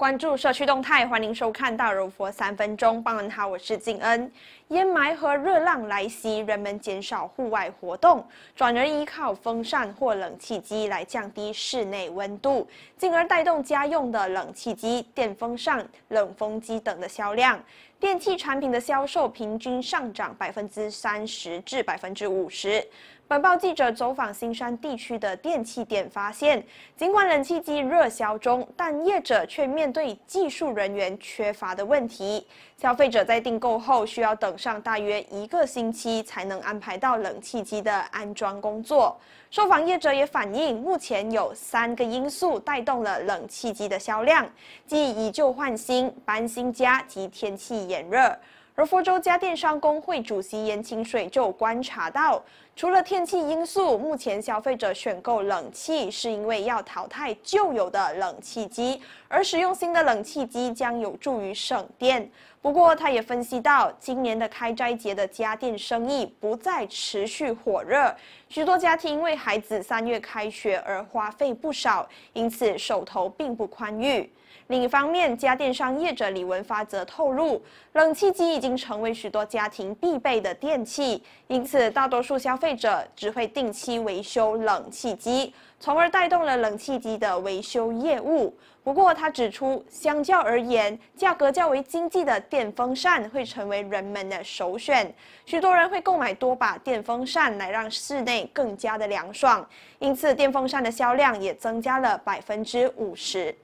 关注社区动态，欢迎收看《大柔佛三分钟》。傍晚好，我是静恩。烟霾和热浪来袭，人们减少户外活动，转而依靠风扇或冷气机来降低室内温度，进而带动家用的冷气机、电风扇、冷风机等的销量。电器产品的销售平均上涨百分之三十至百分之五十。本报记者走访新山地区的电器店发现，尽管冷气机热销中，但业者却面对技术人员缺乏的问题。消费者在订购后需要等上大约一个星期才能安排到冷气机的安装工作。受访业者也反映，目前有三个因素带动了冷气机的销量，即以旧换新、搬新家及天气。炎热，而福州家电商工会主席严清水就观察到。除了天气因素，目前消费者选购冷气是因为要淘汰旧有的冷气机，而使用新的冷气机将有助于省电。不过，他也分析到，今年的开斋节的家电生意不再持续火热，许多家庭因为孩子三月开学而花费不少，因此手头并不宽裕。另一方面，家电商业者李文发则透露，冷气机已经成为许多家庭必备的电器，因此大多数消。消费者只会定期维修冷气机，从而带动了冷气机的维修业务。不过，他指出，相较而言，价格较为经济的电风扇会成为人们的首选。许多人会购买多把电风扇来让室内更加的凉爽，因此电风扇的销量也增加了百分之五十。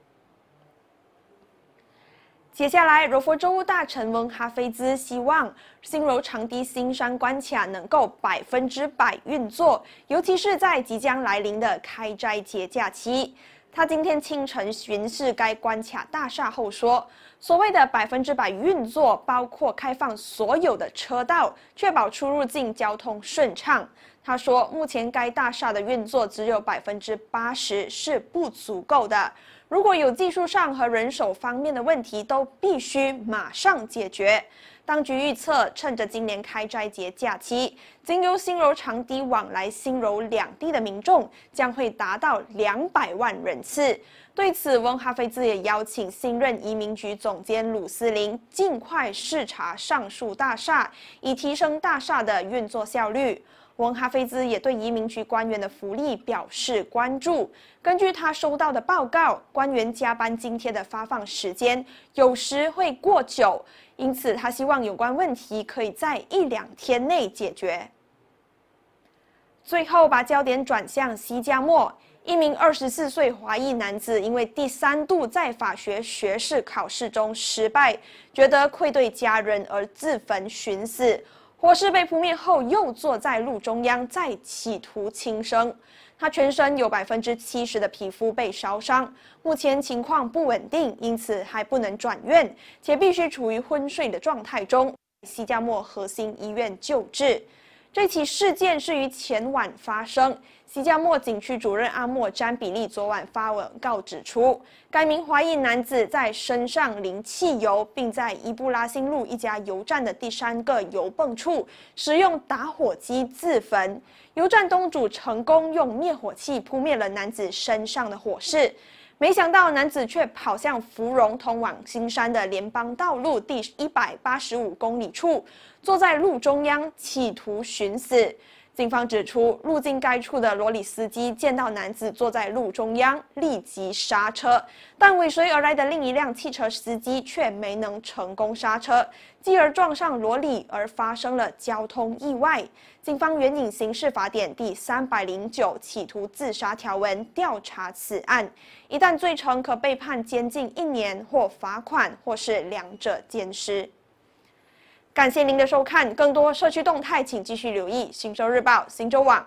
接下来，柔佛州务大臣翁哈菲兹希望新柔长堤新山关卡能够百分之百运作，尤其是在即将来临的开斋节假期。他今天清晨巡视该关卡大厦后说：“所谓的百分之百运作，包括开放所有的车道，确保出入境交通顺畅。”他说：“目前该大厦的运作只有百分之八十是不足够的，如果有技术上和人手方面的问题，都必须马上解决。”当局预测，趁着今年开斋节假期，经由新柔长堤往来新柔两地的民众将会达到两百万人次。对此，温哈菲兹也邀请新任移民局总监鲁斯林尽快视察上述大厦，以提升大厦的运作效率。翁哈菲兹也对移民局官员的福利表示关注。根据他收到的报告，官员加班津贴的发放时间有时会过久，因此他希望有关问题可以在一两天内解决。最后，把焦点转向西加莫，一名二十四岁华裔男子因为第三度在法学学士考试中失败，觉得愧对家人而自焚寻死。火势被扑灭后，又坐在路中央，再企图轻生。他全身有百分之七十的皮肤被烧伤，目前情况不稳定，因此还不能转院，且必须处于昏睡的状态中，西加莫核心医院救治。这起事件是于前晚发生。西加莫警区主任阿莫詹比利昨晚发文告指出，该名华裔男子在身上淋汽油，并在伊布拉辛路一家油站的第三个油泵处使用打火机自焚。油站东主成功用灭火器扑灭了男子身上的火势。没想到，男子却跑向芙蓉通往新山的联邦道路第一百八十五公里处，坐在路中央企图寻死。警方指出，路经该处的罗里司机见到男子坐在路中央，立即刹车，但尾随而来的另一辆汽车司机却没能成功刹车，继而撞上罗里，而发生了交通意外。警方援引《刑事法典》第三百零九“企图自杀”条文调查此案，一旦罪成，可被判监禁一年或罚款，或是两者兼施。感谢您的收看，更多社区动态，请继续留意《新州日报》新州网。